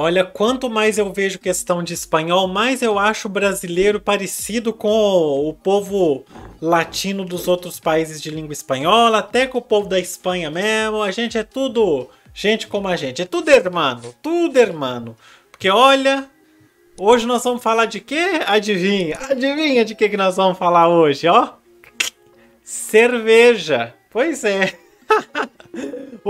Olha, quanto mais eu vejo questão de espanhol, mais eu acho o brasileiro parecido com o povo latino dos outros países de língua espanhola, até com o povo da Espanha mesmo. A gente é tudo gente como a gente. É tudo hermano, tudo hermano. Porque olha, hoje nós vamos falar de quê? Adivinha, adivinha de que, que nós vamos falar hoje, ó? Cerveja. Pois é.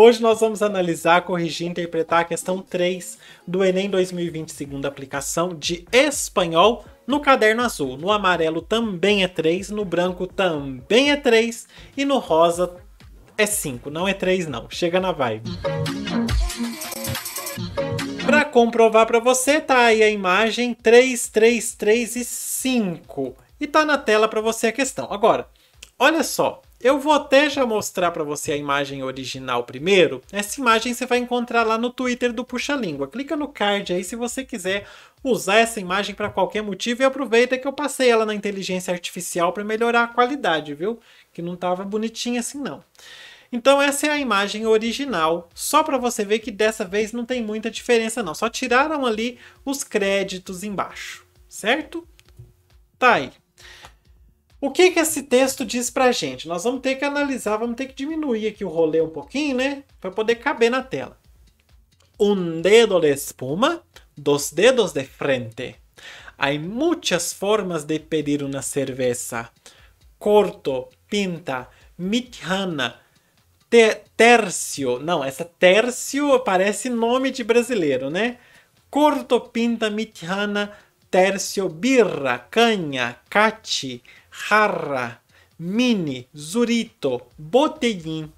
Hoje nós vamos analisar, corrigir e interpretar a questão 3 do Enem 2020, segunda aplicação de espanhol no caderno azul. No amarelo também é 3, no branco também é 3 e no rosa é 5. Não é 3 não, chega na vibe. Para comprovar para você, tá aí a imagem 3, 3, 3 e 5. E tá na tela para você a questão. Agora, olha só, eu vou até já mostrar para você a imagem original primeiro. Essa imagem você vai encontrar lá no Twitter do Puxa Língua. Clica no card aí se você quiser usar essa imagem para qualquer motivo e aproveita que eu passei ela na inteligência artificial para melhorar a qualidade, viu? Que não tava bonitinha assim não. Então essa é a imagem original, só para você ver que dessa vez não tem muita diferença não, só tiraram ali os créditos embaixo, certo? Tá aí. O que, que esse texto diz para a gente? Nós vamos ter que analisar, vamos ter que diminuir aqui o rolê um pouquinho, né? Para poder caber na tela. Um dedo de espuma, dos dedos de frente. Há muitas formas de pedir uma cerveja. Corto, pinta, mitjana, te tercio. Não, essa tercio parece nome de brasileiro, né? Corto, pinta, mitjana, tercio, birra, canha, cate, jarra, mini, zurito, botellín,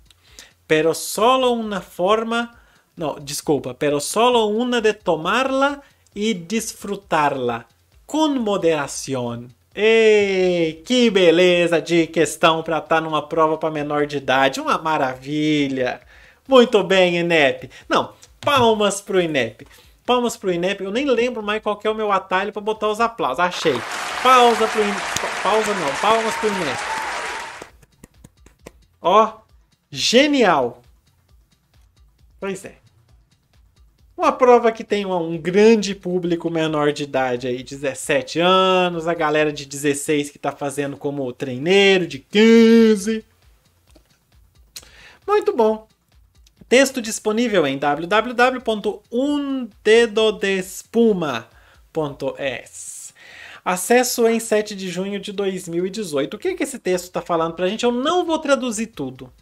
pero solo una forma, no, desculpa, pero solo una de tomarla y disfrutarla com moderação. Ei, eh, que beleza de questão para estar tá numa prova para menor de idade, uma maravilha. Muito bem, INEP. Não, palmas pro INEP. Palmas pro INEP. Eu nem lembro mais qual é o meu atalho para botar os aplausos. Achei. Pausa pro INEP. Pausa não. Palmas pro INEP. Ó. Genial. Pois é. Uma prova que tem um grande público menor de idade aí, 17 anos, a galera de 16 que tá fazendo como treineiro, de 15. Muito bom. Texto disponível em www.undedodespuma.es. Acesso em 7 de junho de 2018. O que, é que esse texto está falando para a gente? Eu não vou traduzir tudo.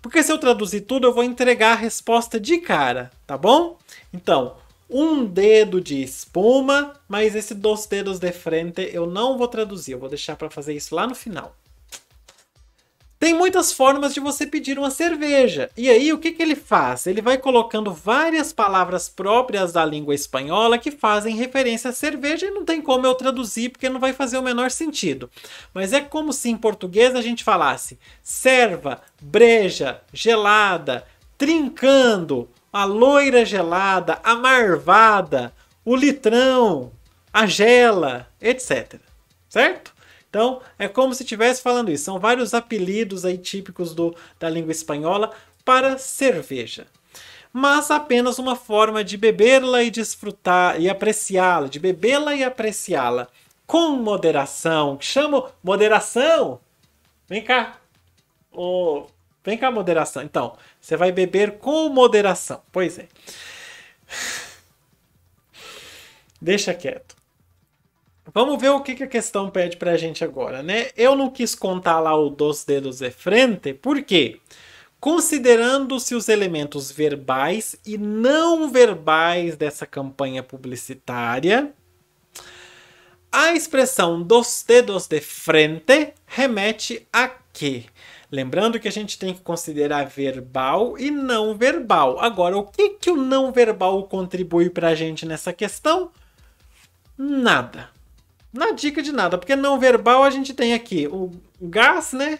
Porque se eu traduzir tudo, eu vou entregar a resposta de cara, tá bom? Então, um dedo de espuma, mas esse dois dedos de frente eu não vou traduzir, eu vou deixar para fazer isso lá no final. Tem muitas formas de você pedir uma cerveja. E aí, o que, que ele faz? Ele vai colocando várias palavras próprias da língua espanhola que fazem referência à cerveja e não tem como eu traduzir porque não vai fazer o menor sentido. Mas é como se em português a gente falasse serva, breja, gelada, trincando, a loira gelada, a marvada, o litrão, a gela, etc. Certo? Então, é como se estivesse falando isso. São vários apelidos aí típicos do, da língua espanhola para cerveja. Mas apenas uma forma de bebê-la e desfrutar e apreciá-la, de bebê-la e apreciá-la com moderação. Chamo moderação. Vem cá. Oh, vem cá, moderação. Então, você vai beber com moderação. Pois é. Deixa quieto. Vamos ver o que, que a questão pede para a gente agora, né? Eu não quis contar lá o dos dedos de frente, por quê? Considerando-se os elementos verbais e não verbais dessa campanha publicitária, a expressão dos dedos de frente remete a quê? Lembrando que a gente tem que considerar verbal e não verbal. Agora, o que, que o não verbal contribui para a gente nessa questão? Nada na dica de nada, porque não verbal a gente tem aqui o gás, né?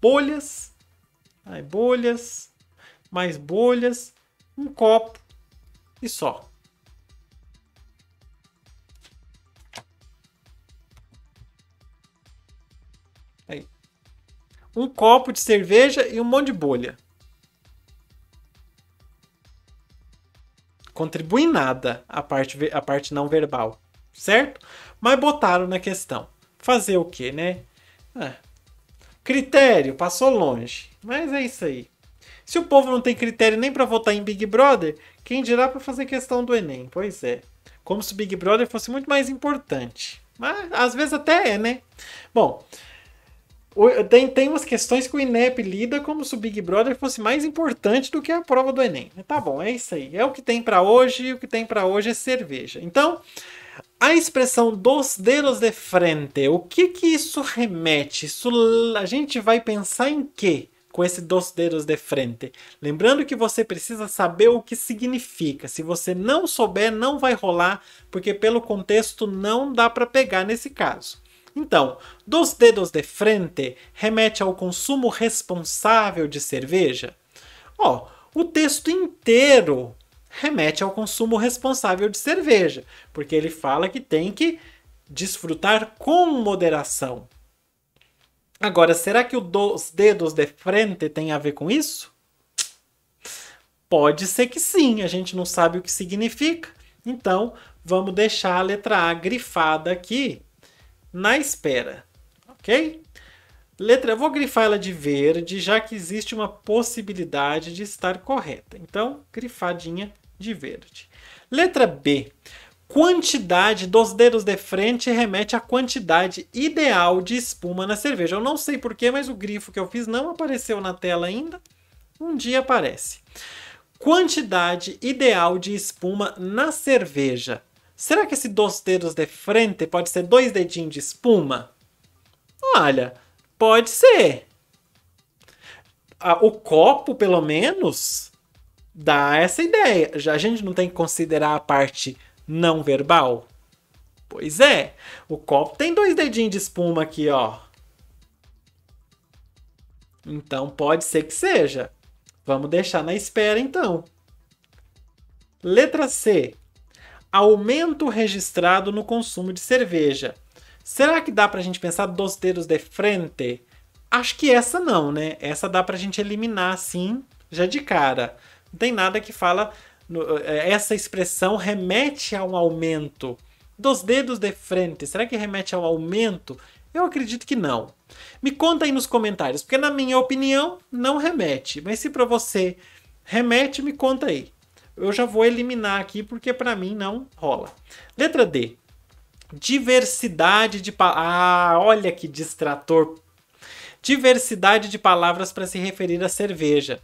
Bolhas, aí bolhas, mais bolhas, um copo e só. Aí. Um copo de cerveja e um monte de bolha. Contribui nada a parte, a parte não verbal certo? Mas botaram na questão. Fazer o quê, né? Ah, critério, passou longe. Mas é isso aí. Se o povo não tem critério nem para votar em Big Brother, quem dirá para fazer questão do Enem? Pois é. Como se o Big Brother fosse muito mais importante. Mas às vezes até é, né? Bom, tem, tem umas questões que o INEP lida como se o Big Brother fosse mais importante do que a prova do Enem. Tá bom, é isso aí. É o que tem para hoje, e o que tem para hoje é cerveja. Então, a expressão dos dedos de frente, o que que isso remete? Isso, a gente vai pensar em quê com esse dos dedos de frente? Lembrando que você precisa saber o que significa. Se você não souber, não vai rolar, porque pelo contexto não dá para pegar nesse caso. Então, dos dedos de frente remete ao consumo responsável de cerveja? Ó, oh, o texto inteiro remete ao consumo responsável de cerveja, porque ele fala que tem que desfrutar com moderação. Agora, será que o dos dedos de frente tem a ver com isso? Pode ser que sim, a gente não sabe o que significa. Então, vamos deixar a letra A grifada aqui na espera, ok? Letra, eu vou grifar ela de verde, já que existe uma possibilidade de estar correta. Então, grifadinha de verde. Letra B. Quantidade dos dedos de frente remete à quantidade ideal de espuma na cerveja. Eu não sei porquê, mas o grifo que eu fiz não apareceu na tela ainda. Um dia aparece. Quantidade ideal de espuma na cerveja. Será que esse dos dedos de frente pode ser dois dedinhos de espuma? Olha, Pode ser. Ah, o copo, pelo menos, dá essa ideia. Já a gente não tem que considerar a parte não verbal? Pois é. O copo tem dois dedinhos de espuma aqui, ó. Então pode ser que seja. Vamos deixar na espera então. Letra C. Aumento registrado no consumo de cerveja. Será que dá pra gente pensar dos dedos de frente? Acho que essa não, né? Essa dá pra gente eliminar, sim, já de cara. Não tem nada que fala. É, essa expressão remete a um aumento. Dos dedos de frente, será que remete ao aumento? Eu acredito que não. Me conta aí nos comentários, porque na minha opinião não remete. Mas se para você remete, me conta aí. Eu já vou eliminar aqui porque para mim não rola. Letra D diversidade de Ah, olha que distrator. Diversidade de palavras para se referir à cerveja.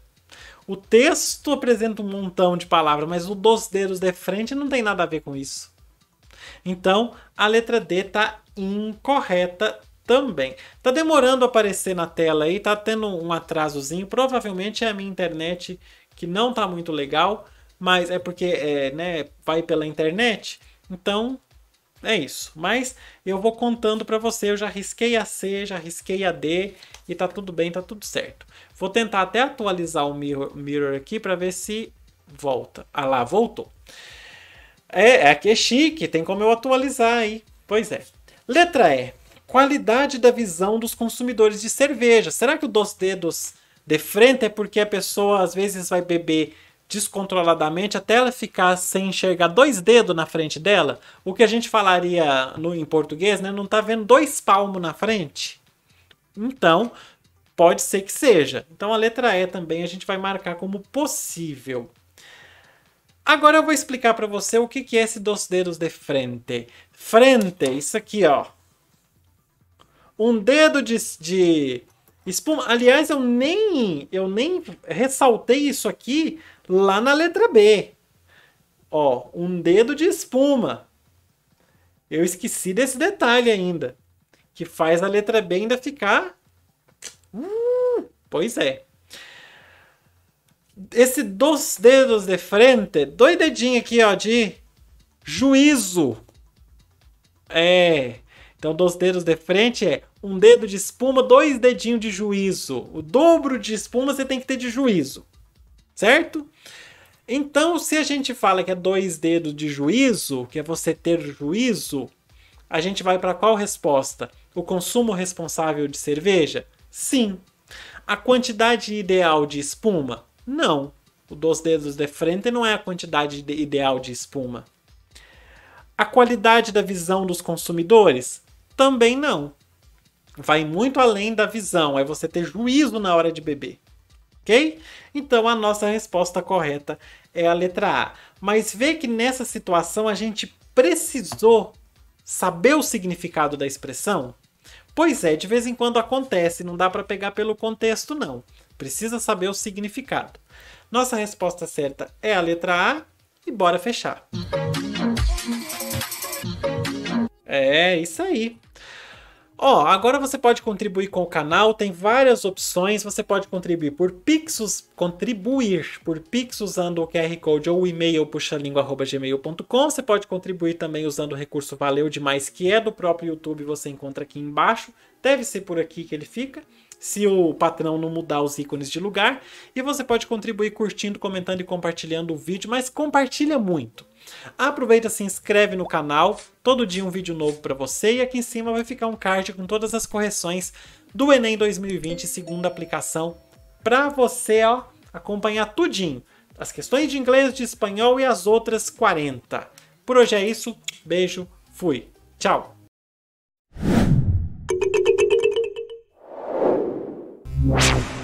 O texto apresenta um montão de palavras, mas o dos dedos de frente não tem nada a ver com isso. Então, a letra D está incorreta também. Tá demorando a aparecer na tela aí, tá tendo um atrasozinho. Provavelmente é a minha internet que não tá muito legal, mas é porque é, né, vai pela internet. Então, é isso. Mas eu vou contando para você. Eu já risquei a C, já risquei a D e tá tudo bem, tá tudo certo. Vou tentar até atualizar o mirror, mirror aqui para ver se volta. Ah lá, voltou. É, aqui é, é chique, tem como eu atualizar aí. Pois é. Letra E. Qualidade da visão dos consumidores de cerveja. Será que o dos dedos de frente é porque a pessoa às vezes vai beber descontroladamente até ela ficar sem enxergar dois dedos na frente dela, o que a gente falaria no, em português, né? Não tá vendo dois palmos na frente? Então, pode ser que seja. Então a letra E também a gente vai marcar como possível. Agora eu vou explicar para você o que, que é esse dos dedos de frente. Frente, isso aqui, ó. Um dedo de, de espuma. Aliás, eu nem, eu nem ressaltei isso aqui Lá na letra B. Ó, um dedo de espuma. Eu esqueci desse detalhe ainda. Que faz a letra B ainda ficar. Hum, pois é. Esse dos dedos de frente, dois dedinhos aqui, ó, de juízo. É. Então, dos dedos de frente é um dedo de espuma, dois dedinhos de juízo. O dobro de espuma você tem que ter de juízo certo? Então, se a gente fala que é dois dedos de juízo, que é você ter juízo, a gente vai para qual resposta? O consumo responsável de cerveja? Sim. A quantidade ideal de espuma? Não. O dos dedos de frente não é a quantidade ideal de espuma. A qualidade da visão dos consumidores? Também não. Vai muito além da visão, é você ter juízo na hora de beber ok? Então a nossa resposta correta é a letra A. Mas vê que nessa situação a gente precisou saber o significado da expressão? Pois é, de vez em quando acontece, não dá para pegar pelo contexto não. Precisa saber o significado. Nossa resposta certa é a letra A e bora fechar. É isso aí. Ó, oh, agora você pode contribuir com o canal, tem várias opções, você pode contribuir por Pixos, contribuir por Pix usando o QR Code ou o e-mail puxalingua.gmail.com, você pode contribuir também usando o recurso Valeu Demais, que é do próprio YouTube, você encontra aqui embaixo, deve ser por aqui que ele fica se o patrão não mudar os ícones de lugar. E você pode contribuir curtindo, comentando e compartilhando o vídeo, mas compartilha muito. Aproveita, se inscreve no canal, todo dia um vídeo novo para você e aqui em cima vai ficar um card com todas as correções do Enem 2020, segunda aplicação, para você ó, acompanhar tudinho. As questões de inglês, de espanhol e as outras 40. Por hoje é isso, beijo, fui, tchau! Wow.